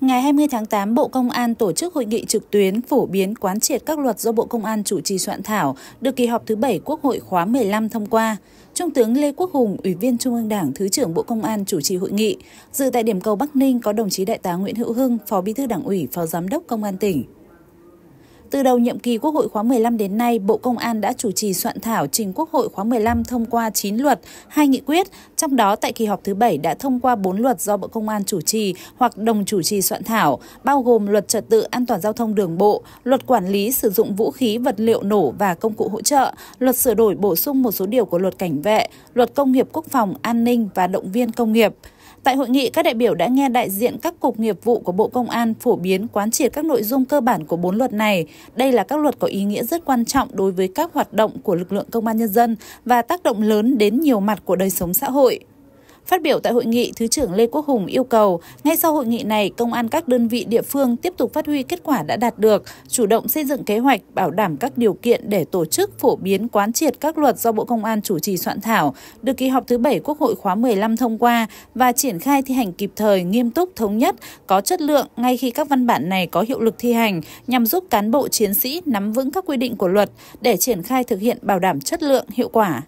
Ngày 20 tháng 8, Bộ Công an tổ chức hội nghị trực tuyến phổ biến quán triệt các luật do Bộ Công an chủ trì soạn thảo, được kỳ họp thứ 7 Quốc hội khóa 15 thông qua. Trung tướng Lê Quốc Hùng, Ủy viên Trung ương Đảng, Thứ trưởng Bộ Công an chủ trì hội nghị. Dự tại điểm cầu Bắc Ninh có đồng chí Đại tá Nguyễn Hữu Hưng, Phó Bí thư Đảng ủy, Phó Giám đốc Công an tỉnh. Từ đầu nhiệm kỳ Quốc hội khóa 15 đến nay, Bộ Công an đã chủ trì soạn thảo trình Quốc hội khóa 15 thông qua 9 luật, 2 nghị quyết, trong đó tại kỳ họp thứ 7 đã thông qua 4 luật do Bộ Công an chủ trì hoặc đồng chủ trì soạn thảo, bao gồm luật trật tự an toàn giao thông đường bộ, luật quản lý sử dụng vũ khí, vật liệu nổ và công cụ hỗ trợ, luật sửa đổi bổ sung một số điều của luật cảnh vệ, luật công nghiệp quốc phòng, an ninh và động viên công nghiệp. Tại hội nghị, các đại biểu đã nghe đại diện các cục nghiệp vụ của Bộ Công an phổ biến quán triệt các nội dung cơ bản của bốn luật này. Đây là các luật có ý nghĩa rất quan trọng đối với các hoạt động của lực lượng công an nhân dân và tác động lớn đến nhiều mặt của đời sống xã hội. Phát biểu tại hội nghị, Thứ trưởng Lê Quốc Hùng yêu cầu, ngay sau hội nghị này, công an các đơn vị địa phương tiếp tục phát huy kết quả đã đạt được, chủ động xây dựng kế hoạch, bảo đảm các điều kiện để tổ chức phổ biến quán triệt các luật do Bộ Công an chủ trì soạn thảo, được kỳ họp thứ 7 Quốc hội khóa 15 thông qua và triển khai thi hành kịp thời, nghiêm túc, thống nhất, có chất lượng ngay khi các văn bản này có hiệu lực thi hành, nhằm giúp cán bộ chiến sĩ nắm vững các quy định của luật để triển khai thực hiện bảo đảm chất lượng, hiệu quả.